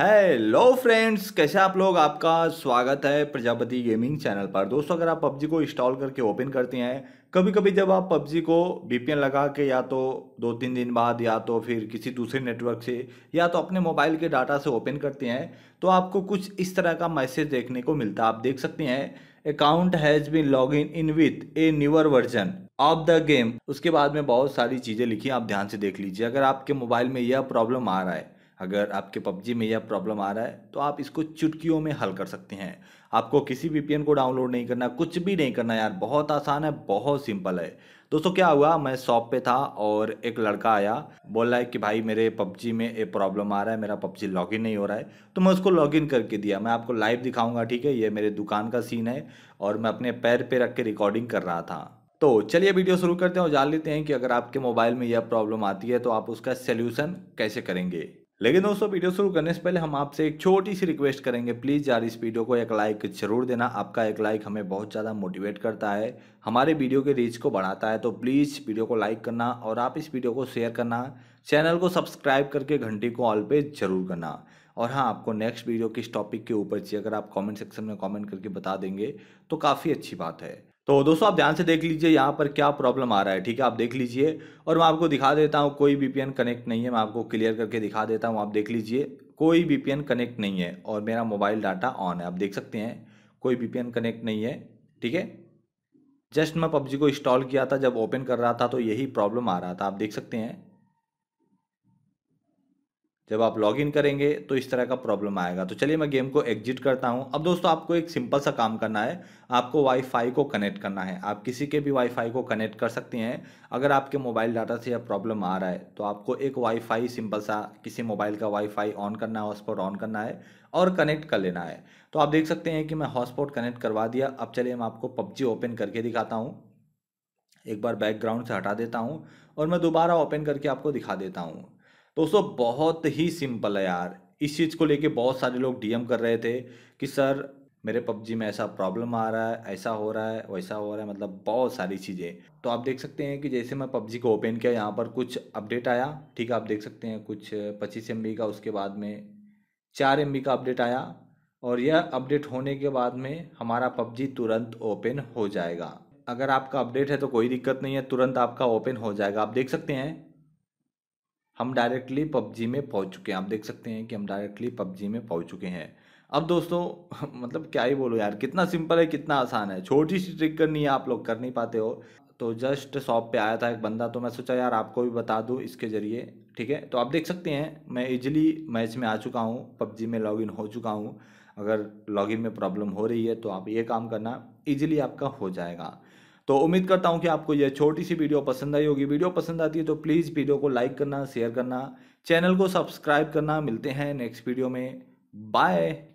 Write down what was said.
hello friends कैसे आप लोग आपका स्वागत है प्रजापति गेमिंग चैनल पर दोस्तों अगर आप पबजी को इंस्टॉल करके ओपन करते हैं कभी कभी जब आप पबजी को एन लगा के या तो दो तीन दिन बाद या तो फिर किसी दूसरे नेटवर्क से या तो अपने मोबाइल के डाटा से ओपन करते हैं तो आपको कुछ इस तरह का मैसेज देखने को मिलता है आप देख सकते हैं account has been log in in with a newer version of the game उसके बाद में बहुत सारी चीज़ें लिखी आप ध्यान से देख लीजिए अगर आपके मोबाइल में यह प्रॉब्लम आ रहा है अगर आपके पबजी में यह प्रॉब्लम आ रहा है तो आप इसको चुटकियों में हल कर सकते हैं आपको किसी वीपीएन को डाउनलोड नहीं करना कुछ भी नहीं करना यार बहुत आसान है बहुत सिंपल है दोस्तों क्या हुआ मैं शॉप पे था और एक लड़का आया बोल रहा है कि भाई मेरे पबजी में ये प्रॉब्लम आ रहा है मेरा पबजी लॉगिन नहीं हो रहा है तो मैं उसको लॉगिन करके दिया मैं आपको लाइव दिखाऊंगा ठीक है ये मेरे दुकान का सीन है और मैं अपने पैर पे रख के रिकॉर्डिंग कर रहा था तो चलिए वीडियो शुरू करते हैं और जान लेते हैं कि अगर आपके मोबाइल में यह प्रॉब्लम आती है तो आप उसका सल्यूशन कैसे करेंगे लेकिन दोस्तों वीडियो शुरू करने से पहले हम आपसे एक छोटी सी रिक्वेस्ट करेंगे प्लीज़ यार इस वीडियो को एक लाइक जरूर देना आपका एक लाइक हमें बहुत ज़्यादा मोटिवेट करता है हमारे वीडियो के रीच को बढ़ाता है तो प्लीज़ वीडियो को लाइक करना और आप इस वीडियो को शेयर करना चैनल को सब्सक्राइब करके घंटी को ऑल पे जरूर करना और हाँ आपको नेक्स्ट वीडियो किस टॉपिक के ऊपर चाहिए अगर आप कॉमेंट सेक्शन में कॉमेंट करके बता देंगे तो काफ़ी अच्छी बात है तो दोस्तों आप ध्यान से देख लीजिए यहाँ पर क्या प्रॉब्लम आ रहा है ठीक है आप देख लीजिए और मैं आपको दिखा देता हूँ कोई वीपीएन कनेक्ट नहीं है मैं आपको क्लियर करके दिखा देता हूँ आप देख लीजिए कोई वीपीएन कनेक्ट नहीं है और मेरा मोबाइल डाटा ऑन है आप देख सकते हैं कोई वीपीएन कनेक्ट नहीं है ठीक है जस्ट मैं पबजी को इंस्टॉल किया था जब ओपन कर रहा था तो यही प्रॉब्लम आ रहा था आप देख सकते हैं जब आप लॉग इन करेंगे तो इस तरह का प्रॉब्लम आएगा तो चलिए मैं गेम को एग्जिट करता हूँ अब दोस्तों आपको एक सिंपल सा काम करना है आपको वाईफाई को कनेक्ट करना है आप किसी के भी वाईफाई को कनेक्ट कर सकते हैं अगर आपके मोबाइल डाटा से यह प्रॉब्लम आ रहा है तो आपको एक वाईफाई सिंपल सा किसी मोबाइल का वाईफाई ऑन करना है हॉटस्पॉट ऑन करना है और कनेक्ट कर लेना है तो आप देख सकते हैं कि मैं हॉटस्पॉट कनेक्ट करवा दिया अब चलिए मैं आपको पबजी ओपन करके दिखाता हूँ एक बार बैकग्राउंड से हटा देता हूँ और मैं दोबारा ओपन करके आपको दिखा देता हूँ दोस्तों बहुत ही सिंपल है यार इस चीज़ को लेके बहुत सारे लोग डीएम कर रहे थे कि सर मेरे पबजी में ऐसा प्रॉब्लम आ रहा है ऐसा हो रहा है वैसा हो रहा है मतलब बहुत सारी चीज़ें तो आप देख सकते हैं कि जैसे मैं पबजी को ओपन किया यहाँ पर कुछ अपडेट आया ठीक है आप देख सकते हैं कुछ पच्चीस एम का उसके बाद में चार एम का अपडेट आया और यह अपडेट होने के बाद में हमारा पबजी तुरंत ओपन हो जाएगा अगर आपका अपडेट है तो कोई दिक्कत नहीं है तुरंत आपका ओपन हो जाएगा आप देख सकते हैं हम डायरेक्टली पबजी में पहुंच चुके हैं आप देख सकते हैं कि हम डायरेक्टली पबजी में पहुंच चुके हैं अब दोस्तों मतलब क्या ही बोलो यार कितना सिंपल है कितना आसान है छोटी सी ट्रिक करनी है आप लोग कर नहीं पाते हो तो जस्ट शॉप पे आया था एक बंदा तो मैं सोचा यार आपको भी बता दूँ इसके ज़रिए ठीक है तो आप देख सकते हैं मैं इजिली मैच में आ चुका हूँ पबजी में लॉग हो चुका हूँ अगर लॉगिन में प्रॉब्लम हो रही है तो आप ये काम करना इजीली आपका हो जाएगा तो उम्मीद करता हूँ कि आपको यह छोटी सी वीडियो पसंद आई होगी वीडियो पसंद आती है तो प्लीज़ वीडियो को लाइक करना शेयर करना चैनल को सब्सक्राइब करना मिलते हैं नेक्स्ट वीडियो में बाय